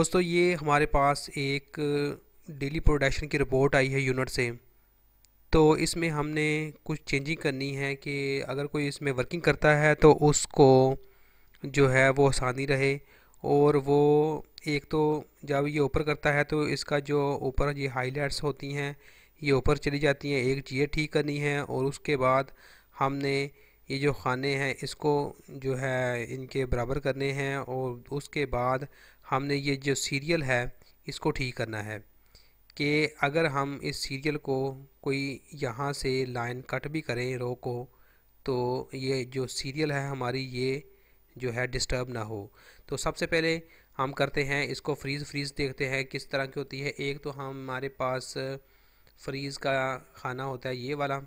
दोस्तों ये हमारे पास एक डेली प्रोडक्शन की रिपोर्ट आई है यूनिट से तो इसमें हमने कुछ चेंजिंग करनी है कि अगर कोई इसमें वर्किंग करता है तो उसको जो है वो आसानी रहे और वो एक तो जब ये ऊपर करता है तो इसका जो ऊपर ये हाईलाइट्स होती हैं ये ऊपर चली जाती हैं एक चीज़ ठीक करनी है और उसके बाद हमने ये जो खाने हैं इसको जो है इनके बराबर करने हैं और उसके बाद हमने ये जो सीरियल है इसको ठीक करना है कि अगर हम इस सीरियल को कोई यहाँ से लाइन कट भी करें रो को तो ये जो सीरियल है हमारी ये जो है डिस्टर्ब ना हो तो सबसे पहले हम करते हैं इसको फ्रीज़ फ्रीज़ देखते हैं किस तरह की होती है एक तो हमारे पास फ्रीज़ का खाना होता है ये वाला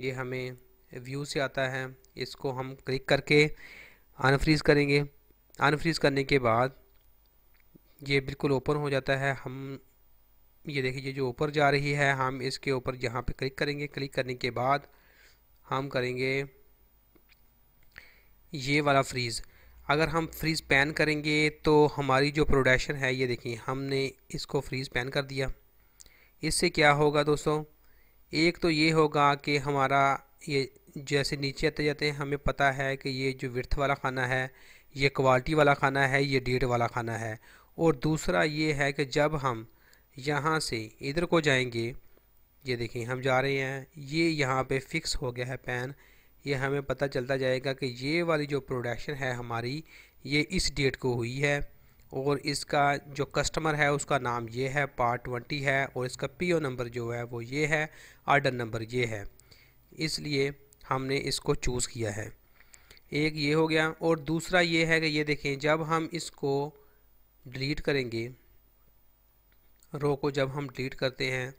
ये हमें व्यू से आता है इसको हम क्लिक करके अनफ्रीज़ करेंगे अनफ्रीज़ करने के बाद ये बिल्कुल ओपन हो जाता है हम ये देखिए जो ऊपर जा रही है हम इसके ऊपर यहाँ पे क्लिक करेंगे क्लिक करने के बाद हम करेंगे ये वाला फ्रीज़ अगर हम फ्रीज़ पैन करेंगे तो हमारी जो प्रोडक्शन है ये देखिए हमने इसको फ्रीज़ पैन कर दिया इससे क्या होगा दोस्तों एक तो ये होगा कि हमारा ये जैसे नीचे आते जाते हैं हमें पता है कि ये जो विर्थ वाला खाना है ये क्वालिटी वाला खाना है ये डेट वाला खाना है और दूसरा ये है कि जब हम यहाँ से इधर को जाएंगे ये देखिए हम जा रहे हैं ये यहाँ पे फिक्स हो गया है पैन ये हमें पता चलता जाएगा कि ये वाली जो प्रोडक्शन है हमारी ये इस डेट को हुई है और इसका जो कस्टमर है उसका नाम ये है पार्ट ट्वेंटी है और इसका पीओ नंबर जो है वो ये है आर्डर नंबर ये है इसलिए हमने इसको चूज़ किया है एक ये हो गया और दूसरा ये है कि ये देखें जब हम इसको डिलीट करेंगे रो को जब हम डिलीट करते हैं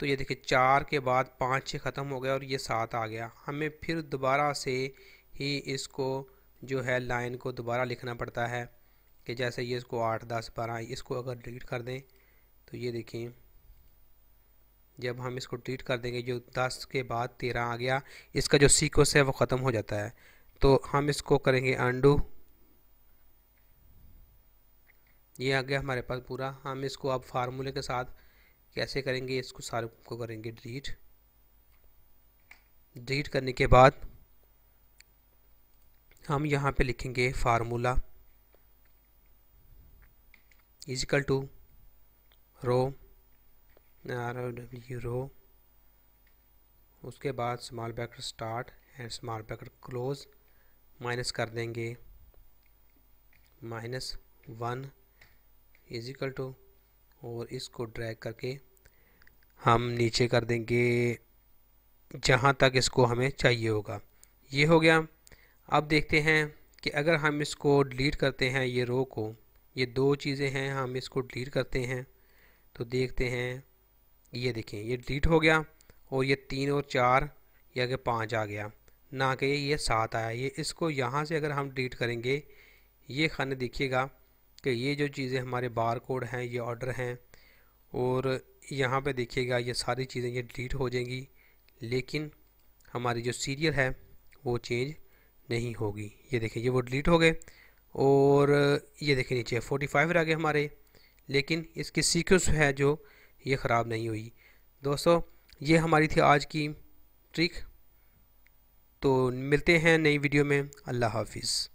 तो ये देखिए चार के बाद पाँच छः ख़त्म हो गया और ये सात आ गया हमें फिर दोबारा से ही इसको जो है लाइन को दोबारा लिखना पड़ता है कि जैसे ये इसको आठ दस बारह इसको अगर डिलीट कर दें तो ये देखें जब हम इसको डिलीट कर देंगे जो दस के बाद तेरह आ गया इसका जो सीक्वेंस है वो ख़त्म हो जाता है तो हम इसको करेंगे अंडू ये आ गया हमारे पास पूरा हम इसको अब फार्मूले के साथ कैसे करेंगे इसको सारे को करेंगे डिलीट डिलीट करने के बाद हम यहाँ पे लिखेंगे formula equal to row R W row उसके बाद small bracket start and small bracket close minus कर देंगे माइनस वन इजिकल टू और इसको ड्रैग करके हम नीचे कर देंगे जहाँ तक इसको हमें चाहिए होगा ये हो गया अब देखते हैं कि अगर हम इसको डिलीट करते हैं ये रो को ये दो चीज़ें हैं हम इसको डिलीट करते हैं तो देखते हैं ये देखें ये डिलीट हो गया और ये तीन और चार या कि पाँच आ गया ना कि ये सात आया ये इसको यहाँ से अगर हम डिलीट करेंगे ये खाने देखिएगा कि ये जो चीज़ें हमारे बार कोड हैं ये ऑर्डर हैं और यहाँ पे देखिएगा ये सारी चीज़ें ये डिलीट हो जाएंगी लेकिन हमारी जो सीरियल है वो चेंज नहीं होगी ये देखिए ये वो डिलीट हो गए और ये देखिए नीचे फाइव रह गए हमारे लेकिन इसकी सीक्वेंस है जो ये ख़राब नहीं हुई दोस्तों ये हमारी थी आज की ट्रिक तो मिलते हैं नई वीडियो में अल्लाह हाफिज़